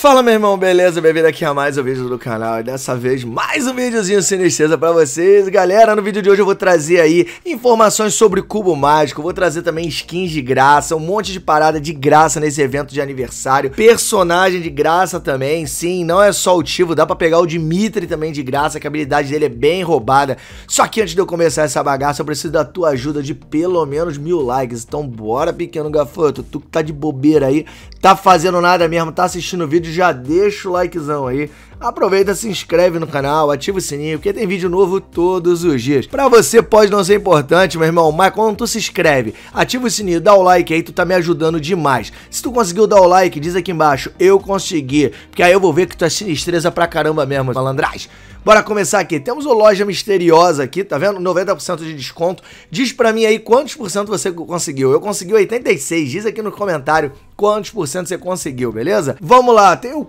Fala meu irmão, beleza? Bem-vindo aqui a mais um vídeo do canal e dessa vez mais um videozinho sinistro pra vocês Galera, no vídeo de hoje eu vou trazer aí informações sobre cubo mágico Vou trazer também skins de graça, um monte de parada de graça nesse evento de aniversário Personagem de graça também, sim, não é só o Tivo, dá pra pegar o Dimitri também de graça Que a habilidade dele é bem roubada Só que antes de eu começar essa bagaça eu preciso da tua ajuda de pelo menos mil likes Então bora pequeno gafoto, tu que tá de bobeira aí, tá fazendo nada mesmo, tá assistindo o vídeo vídeo, já deixa o likezão aí. Aproveita, se inscreve no canal, ativa o sininho, porque tem vídeo novo todos os dias. Pra você pode não ser importante, meu irmão, mas quando tu se inscreve, ativa o sininho, dá o like aí, tu tá me ajudando demais. Se tu conseguiu dar o like, diz aqui embaixo, eu consegui, porque aí eu vou ver que tu é sinistreza pra caramba mesmo, malandragem. Bora começar aqui. Temos o Loja Misteriosa aqui, tá vendo? 90% de desconto. Diz pra mim aí quantos por cento você conseguiu. Eu consegui 86. Diz aqui no comentário quantos por cento você conseguiu, beleza? Vamos lá, tem o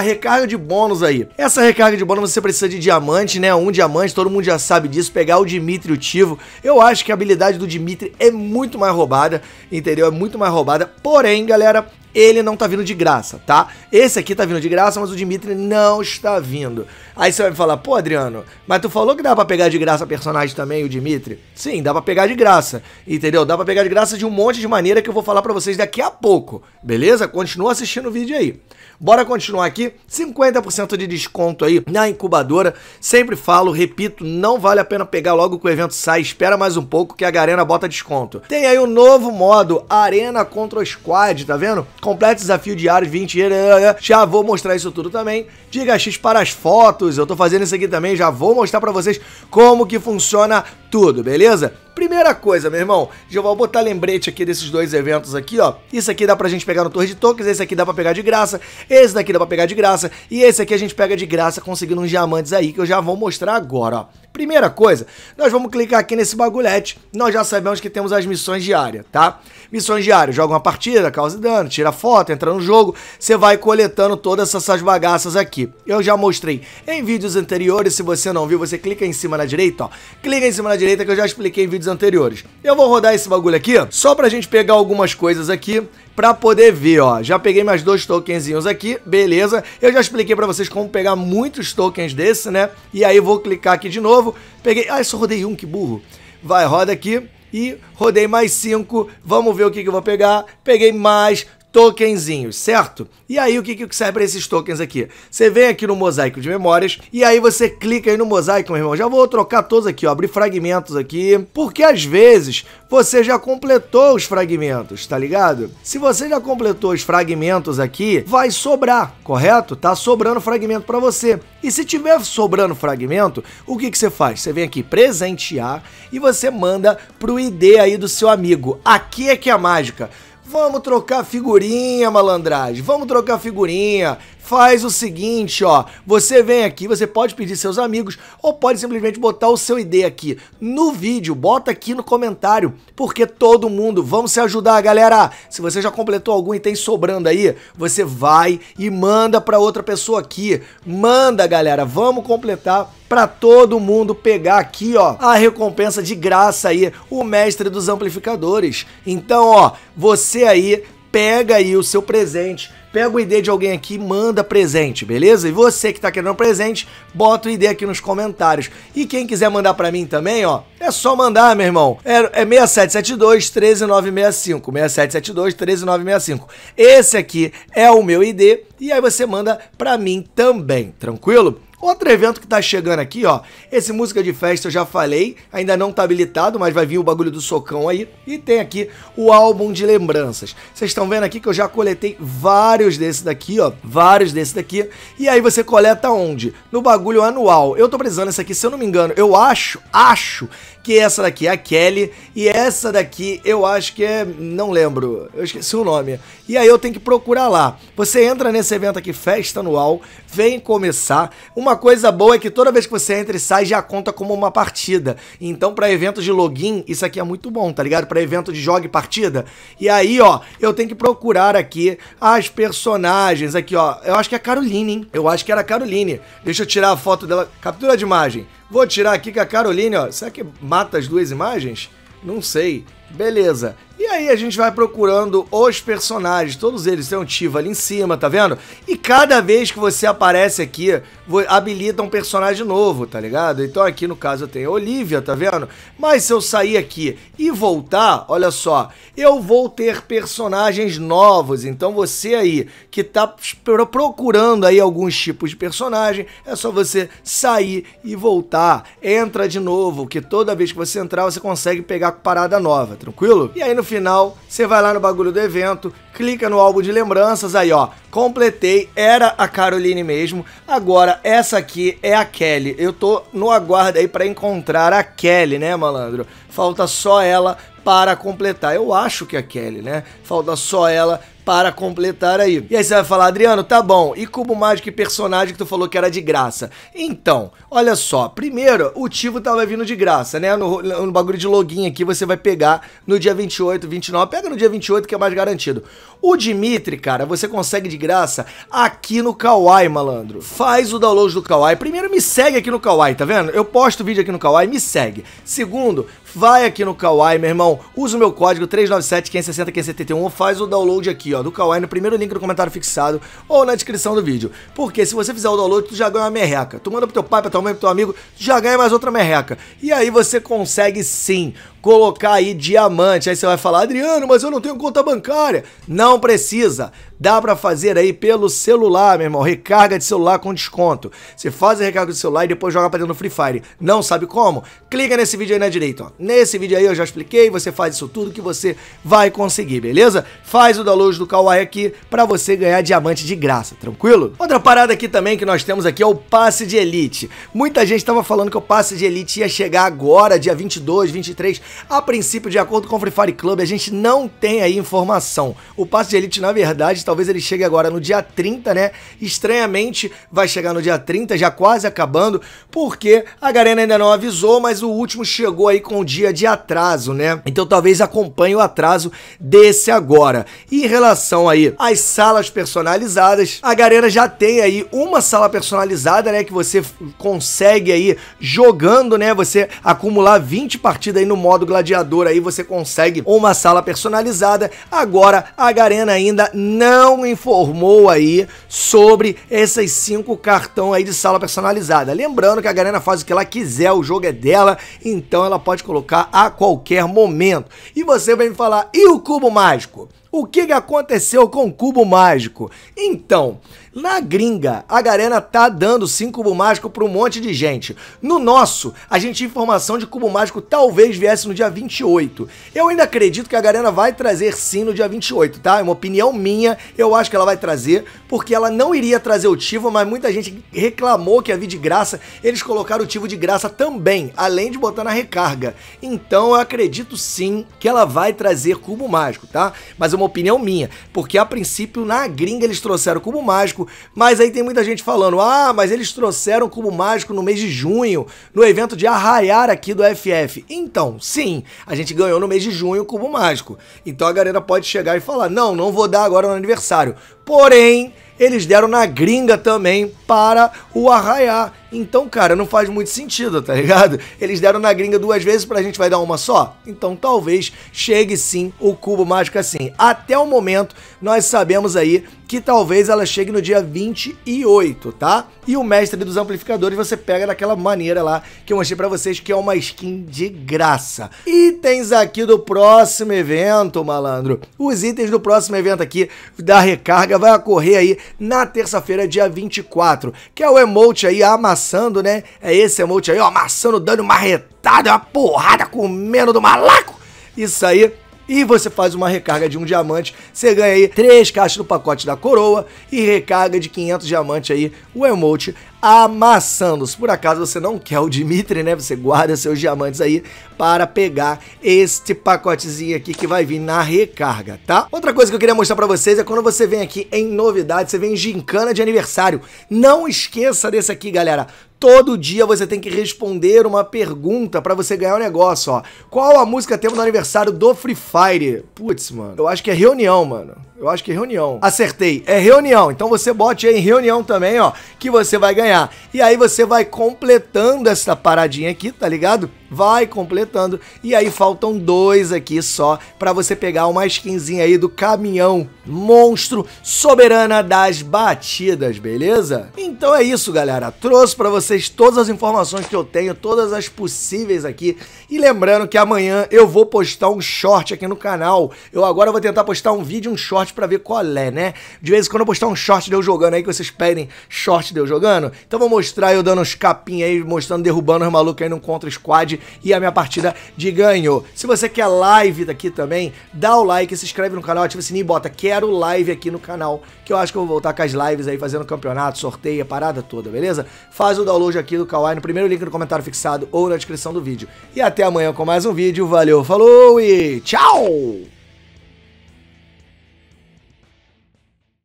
recarga de bônus aí. Essa recarga de bônus você precisa de diamante, né? Um diamante, todo mundo já sabe disso. Pegar o Dimitri o Tivo. Eu acho que a habilidade do Dimitri é muito mais roubada, entendeu? É muito mais roubada. Porém, galera, ele não tá vindo de graça, tá? Esse aqui tá vindo de graça, mas o Dimitri não está vindo. Aí você vai me falar, pô, Adriano, mas tu falou que dá para pegar de graça personagem também, o Dimitri? Sim, dá para pegar de graça, entendeu? Dá para pegar de graça de um monte de maneira que eu vou falar para vocês daqui a pouco, beleza? Continua assistindo o vídeo aí. Bora continuar aqui, 50% de desconto aí na incubadora. Sempre falo, repito, não vale a pena pegar logo que o evento sai, espera mais um pouco que a Garena bota desconto. Tem aí o um novo modo Arena contra o Squad, tá vendo? Completo desafio diário, 20. Né, né, né, já vou mostrar isso tudo também. Diga X para as fotos, eu tô fazendo isso aqui também, já vou mostrar para vocês como que funciona tudo, beleza? Primeira coisa, meu irmão, já vou botar lembrete aqui desses dois eventos aqui, ó. Isso aqui dá pra gente pegar no Torre de Tokens, esse aqui dá pra pegar de graça, esse daqui dá pra pegar de graça, e esse aqui a gente pega de graça conseguindo uns diamantes aí, que eu já vou mostrar agora, ó. Primeira coisa, nós vamos clicar aqui nesse bagulhete, nós já sabemos que temos as missões diárias, tá? Missões diárias, joga uma partida, causa dano, tira foto, entra no jogo, você vai coletando todas essas bagaças aqui. Eu já mostrei em vídeos anteriores, se você não viu, você clica em cima na direita, ó. Clica em cima na direita que eu já expliquei em vídeos vídeos anteriores. Eu vou rodar esse bagulho aqui só pra gente pegar algumas coisas aqui pra poder ver, ó. Já peguei mais dois tokenzinhos aqui, beleza. Eu já expliquei pra vocês como pegar muitos tokens desse, né? E aí vou clicar aqui de novo. Peguei... Ah, só rodei um, que burro. Vai, roda aqui. E rodei mais cinco. Vamos ver o que, que eu vou pegar. Peguei mais tokenzinhos, certo? E aí o que, que serve para esses tokens aqui? Você vem aqui no mosaico de memórias e aí você clica aí no mosaico, meu irmão. Já vou trocar todos aqui, ó, abrir fragmentos aqui, porque às vezes você já completou os fragmentos, tá ligado? Se você já completou os fragmentos aqui, vai sobrar, correto? Tá sobrando fragmento para você. E se tiver sobrando fragmento, o que, que você faz? Você vem aqui presentear e você manda pro ID aí do seu amigo. Aqui é que é a mágica. Vamos trocar figurinha, malandragem. Vamos trocar figurinha. Faz o seguinte, ó. Você vem aqui, você pode pedir seus amigos ou pode simplesmente botar o seu ID aqui no vídeo. Bota aqui no comentário, porque todo mundo, vamos se ajudar, galera. Se você já completou algum e tem sobrando aí, você vai e manda para outra pessoa aqui. Manda, galera. Vamos completar para todo mundo pegar aqui, ó, a recompensa de graça aí, o mestre dos amplificadores. Então, ó, você aí pega aí o seu presente, pega o ID de alguém aqui, manda presente, beleza? E você que tá querendo presente, bota o ID aqui nos comentários. E quem quiser mandar para mim também, ó, é só mandar, meu irmão. É, é 6772 13965, 6772 13965. Esse aqui é o meu ID e aí você manda para mim também, tranquilo? Outro evento que tá chegando aqui, ó. Esse música de festa eu já falei, ainda não tá habilitado, mas vai vir o bagulho do socão aí. E tem aqui o álbum de lembranças. Vocês estão vendo aqui que eu já coletei vários desses daqui, ó. Vários desses daqui. E aí você coleta onde? No bagulho anual. Eu tô precisando essa aqui, se eu não me engano, eu acho, acho que é essa daqui é a Kelly. E essa daqui eu acho que é. Não lembro. Eu esqueci o nome. E aí eu tenho que procurar lá. Você entra nesse evento aqui, festa anual, vem começar. Uma uma coisa boa é que toda vez que você entra e sai, já conta como uma partida. Então, para eventos de login, isso aqui é muito bom, tá ligado? Para evento de jogo e partida. E aí, ó, eu tenho que procurar aqui as personagens. Aqui, ó, eu acho que é a Caroline, hein? Eu acho que era a Caroline. Deixa eu tirar a foto dela. Captura de imagem. Vou tirar aqui com a Caroline, ó. Será que mata as duas imagens? Não sei. Beleza. E aí a gente vai procurando os personagens, todos eles têm um tivo ali em cima, tá vendo? E cada vez que você aparece aqui, habilita um personagem novo, tá ligado? Então aqui no caso eu tenho a Olivia, tá vendo? Mas se eu sair aqui e voltar, olha só, eu vou ter personagens novos. Então você aí que tá procurando aí alguns tipos de personagem, é só você sair e voltar. Entra de novo, que toda vez que você entrar você consegue pegar parada nova tranquilo? E aí no final, você vai lá no bagulho do evento, clica no álbum de lembranças, aí ó, completei, era a Caroline mesmo, agora essa aqui é a Kelly. Eu tô no aguardo aí para encontrar a Kelly, né, malandro? Falta só ela para completar. Eu acho que é a Kelly, né? Falta só ela para completar aí. E aí você vai falar, Adriano, tá bom, e cubo mágico e personagem que tu falou que era de graça? Então, olha só, primeiro, o Tivo tava vindo de graça, né? No, no bagulho de login aqui você vai pegar no dia 28, 29, pega no dia 28 que é mais garantido. O Dimitri, cara, você consegue de graça aqui no Kawaii, malandro. Faz o download do Kawaii. Primeiro me segue aqui no Kawaii, tá vendo? Eu posto vídeo aqui no Kawaii, me segue. Segundo, vai aqui no Kawaii, meu irmão, usa o meu código 397 560 571 ou faz o download aqui, ó, do Kawaii no primeiro link do comentário fixado ou na descrição do vídeo. Porque se você fizer o download, tu já ganha uma merreca. Tu manda pro teu pai, pra tua mãe, pro teu amigo, tu já ganha mais outra merreca. E aí você consegue sim colocar aí diamante. Aí você vai falar, Adriano, mas eu não tenho conta bancária. Não precisa dá para fazer aí pelo celular, meu irmão. Recarga de celular com desconto. Você faz a recarga do celular e depois joga pra dentro do Free Fire. Não sabe como? Clica nesse vídeo aí na direita, ó. Nesse vídeo aí eu já expliquei, você faz isso tudo que você vai conseguir, beleza? Faz o download do Kawaii aqui para você ganhar diamante de graça, tranquilo? Outra parada aqui também que nós temos aqui é o passe de elite. Muita gente tava falando que o passe de elite ia chegar agora, dia 22, 23. A princípio, de acordo com o Free Fire Club, a gente não tem aí informação. O passe de elite, na verdade, talvez ele chegue agora no dia 30, né? Estranhamente, vai chegar no dia 30, já quase acabando, porque a Garena ainda não avisou, mas o último chegou aí com o dia de atraso, né? Então talvez acompanhe o atraso desse agora. E em relação aí às salas personalizadas, a Garena já tem aí uma sala personalizada, né? Que você consegue aí jogando, né? Você acumular 20 partidas aí no modo gladiador, aí você consegue uma sala personalizada. Agora, a Garena ainda não não informou aí sobre esses cinco cartões aí de sala personalizada. Lembrando que a Garena faz o que ela quiser, o jogo é dela, então ela pode colocar a qualquer momento. E você vai me falar, e o cubo mágico? O que, aconteceu com o cubo mágico? Então, na gringa, a Garena tá dando sim cubo mágico para um monte de gente. No nosso, a gente tinha informação de cubo mágico talvez viesse no dia 28. Eu ainda acredito que a Garena vai trazer sim no dia 28, tá? É uma opinião minha, eu acho que ela vai trazer, porque ela não iria trazer o Tivo, mas muita gente reclamou que havia de graça. Eles colocaram o Tivo de graça também, além de botar na recarga. Então eu acredito sim que ela vai trazer cubo mágico, tá? Mas uma opinião minha, porque a princípio na gringa eles trouxeram como Mágico, mas aí tem muita gente falando, ah, mas eles trouxeram como Mágico no mês de junho, no evento de Arraiar aqui do FF. Então, sim, a gente ganhou no mês de junho como Mágico. Então a galera pode chegar e falar, não, não vou dar agora no aniversário. Porém, eles deram na gringa também para o Arraiar. Então, cara, não faz muito sentido, tá ligado? Eles deram na gringa duas vezes pra gente vai dar uma só? Então talvez chegue sim o cubo mágico assim. Até o momento, nós sabemos aí que talvez ela chegue no dia 28, tá? E o mestre dos amplificadores você pega daquela maneira lá que eu mostrei para vocês, que é uma skin de graça. Itens aqui do próximo evento, malandro. Os itens do próximo evento aqui da recarga vai ocorrer aí na terça-feira, dia 24, que é o emote aí a amassando, né? É esse emote aí, ó, amassando, dando uma marretada, uma porrada, comendo do malaco. Isso aí e você faz uma recarga de um diamante, você ganha aí três caixas do pacote da coroa e recarga de 500 diamantes aí o emote amassando. Se por acaso você não quer o Dimitri, né? Você guarda seus diamantes aí para pegar este pacotezinho aqui que vai vir na recarga, tá? Outra coisa que eu queria mostrar para vocês é quando você vem aqui em novidade, você vem em gincana de aniversário. Não esqueça desse aqui, galera. Todo dia você tem que responder uma pergunta para você ganhar o um negócio, ó. Qual a música tema do aniversário do Free Fire? Putz, mano. Eu acho que é reunião, mano. Eu acho que é reunião. Acertei. É reunião. Então você bote aí em reunião também, ó, que você vai ganhar. E aí você vai completando essa paradinha aqui, tá ligado? vai completando. E aí faltam dois aqui só para você pegar uma skinzinha aí do caminhão monstro soberana das batidas, beleza? Então é isso, galera. Trouxe para vocês todas as informações que eu tenho, todas as possíveis aqui. E lembrando que amanhã eu vou postar um short aqui no canal. Eu agora vou tentar postar um vídeo, um short para ver qual é, né? De vez em quando eu postar um short de eu jogando aí, que vocês pedem short de eu jogando. Então vou mostrar eu dando uns capinhos aí, mostrando, derrubando os malucos aí no contra-squad e a minha partida de ganho. Se você quer live daqui também, dá o like, se inscreve no canal, ativa o sininho e bota quero live aqui no canal, que eu acho que eu vou voltar com as lives aí, fazendo campeonato, sorteio, parada toda, beleza? Faz o download aqui do Kawaii no primeiro link no comentário fixado ou na descrição do vídeo. E até amanhã com mais um vídeo. Valeu, falou e tchau!